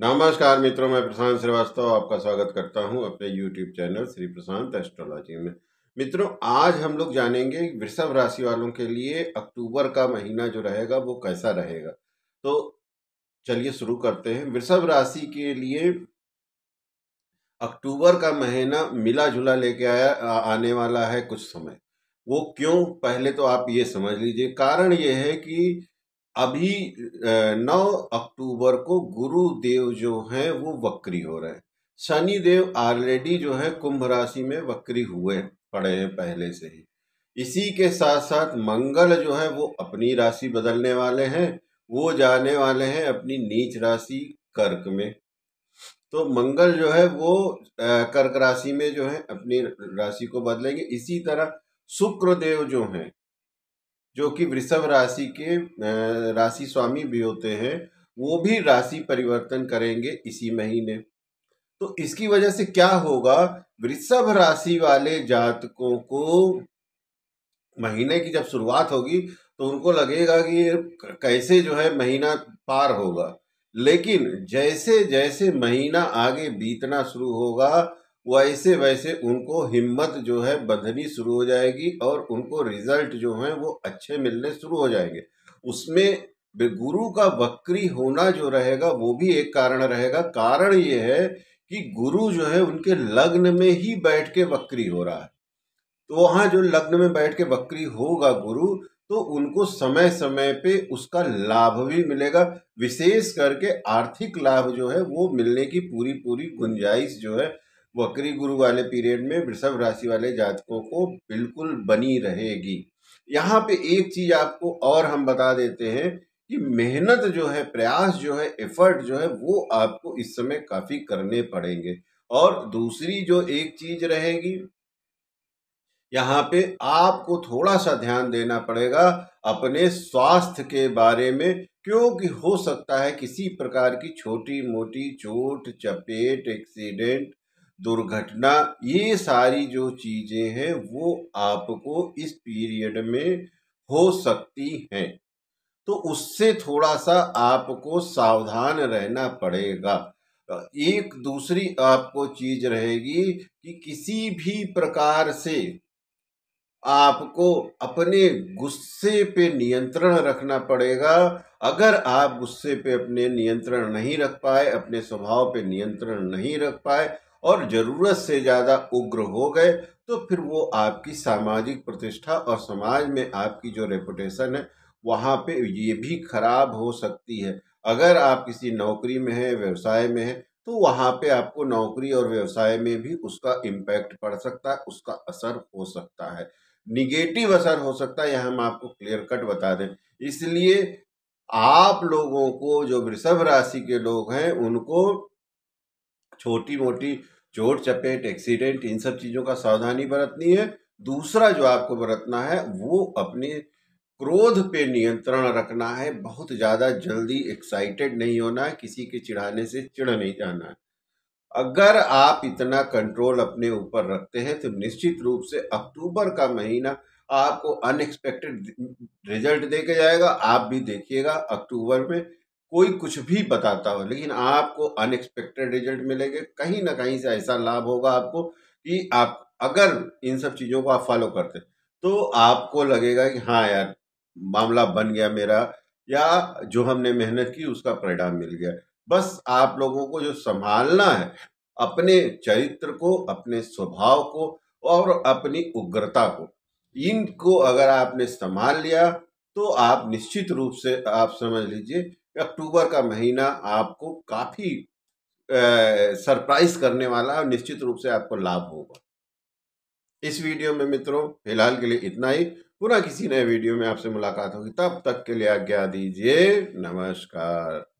नमस्कार मित्रों मैं प्रशांत श्रीवास्तव आपका स्वागत करता हूं अपने YouTube channel Shri Prashant astrology में मित्रों आज हम लोग जानेंगे वृषभ राशि वालों के लिए अक्टूबर का महीना जो रहेगा वो कैसा रहेगा तो चलिए शुरू करते हैं वृषभ राशि के लिए अक्टूबर का महीना मिला जुला लेके आया आने वाला है कुछ समय वो क्यों पहले तो आप ये समझ लीजिए कारण ये है कि अभी नौ अक्टूबर को गुरु देव जो हैं वो वक्री हो रहे हैं शनि देव ऑलरेडी जो है कुंभ राशि में वक्री हुए पड़े हैं पहले से ही इसी के साथ साथ मंगल जो है वो अपनी राशि बदलने वाले हैं वो जाने वाले हैं अपनी नीच राशि कर्क में तो मंगल जो है वो कर्क राशि में जो है अपनी राशि को बदलेंगे इसी तरह शुक्र देव जो हैं जो कि वृषभ राशि के राशि स्वामी भी होते हैं वो भी राशि परिवर्तन करेंगे इसी महीने तो इसकी वजह से क्या होगा वृषभ राशि वाले जातकों को महीने की जब शुरुआत होगी तो उनको लगेगा कि कैसे जो है महीना पार होगा लेकिन जैसे जैसे महीना आगे बीतना शुरू होगा वैसे वैसे उनको हिम्मत जो है बधनी शुरू हो जाएगी और उनको रिजल्ट जो है वो अच्छे मिलने शुरू हो जाएंगे उसमें गुरु का वक्री होना जो रहेगा वो भी एक कारण रहेगा कारण ये है कि गुरु जो है उनके लग्न में ही बैठ के वक्री हो रहा है तो वहाँ जो लग्न में बैठ के वक्री होगा गुरु तो उनको समय समय पे उसका लाभ भी मिलेगा विशेष करके आर्थिक लाभ जो है वो मिलने की पूरी पूरी गुंजाइश जो है वक्री गुरु वाले पीरियड में वृषभ राशि वाले जातकों को बिल्कुल बनी रहेगी यहाँ पे एक चीज आपको और हम बता देते हैं कि मेहनत जो है प्रयास जो है एफर्ट जो है वो आपको इस समय काफी करने पड़ेंगे और दूसरी जो एक चीज रहेगी यहाँ पे आपको थोड़ा सा ध्यान देना पड़ेगा अपने स्वास्थ्य के बारे में क्योंकि हो सकता है किसी प्रकार की छोटी मोटी चोट चपेट एक्सीडेंट दुर्घटना ये सारी जो चीज़ें हैं वो आपको इस पीरियड में हो सकती हैं तो उससे थोड़ा सा आपको सावधान रहना पड़ेगा एक दूसरी आपको चीज रहेगी कि किसी भी प्रकार से आपको अपने गुस्से पे नियंत्रण रखना पड़ेगा अगर आप गुस्से पे अपने नियंत्रण नहीं रख पाए अपने स्वभाव पे नियंत्रण नहीं रख पाए और ज़रूरत से ज़्यादा उग्र हो गए तो फिर वो आपकी सामाजिक प्रतिष्ठा और समाज में आपकी जो रेपुटेशन है वहाँ पे ये भी खराब हो सकती है अगर आप किसी नौकरी में हैं व्यवसाय में हैं तो वहाँ पे आपको नौकरी और व्यवसाय में भी उसका इम्पैक्ट पड़ सकता है उसका असर हो सकता है निगेटिव असर हो सकता है यह हम आपको क्लियर कट बता दें इसलिए आप लोगों को जो वृषभ राशि के लोग हैं उनको छोटी मोटी चोट चपेट एक्सीडेंट इन सब चीज़ों का सावधानी बरतनी है दूसरा जो आपको बरतना है वो अपने क्रोध पे नियंत्रण रखना है बहुत ज़्यादा जल्दी एक्साइटेड नहीं होना है किसी के चिढ़ाने से चिढ़ नहीं जाना है अगर आप इतना कंट्रोल अपने ऊपर रखते हैं तो निश्चित रूप से अक्टूबर का महीना आपको अनएक्सपेक्टेड रिजल्ट दे के जाएगा आप भी देखिएगा अक्टूबर में कोई कुछ भी बताता हो लेकिन आपको अनएक्सपेक्टेड रिजल्ट मिलेंगे कहीं ना कहीं से ऐसा लाभ होगा आपको कि आप अगर इन सब चीज़ों को आप फॉलो करते तो आपको लगेगा कि हाँ यार मामला बन गया मेरा या जो हमने मेहनत की उसका परिणाम मिल गया बस आप लोगों को जो संभालना है अपने चरित्र को अपने स्वभाव को और अपनी उग्रता को इनको अगर आपने संभाल लिया तो आप निश्चित रूप से आप समझ लीजिए अक्टूबर का महीना आपको काफी सरप्राइज करने वाला और निश्चित रूप से आपको लाभ होगा इस वीडियो में मित्रों फिलहाल के लिए इतना ही पुनः किसी नए वीडियो में आपसे मुलाकात होगी तब तक के लिए आज्ञा दीजिए नमस्कार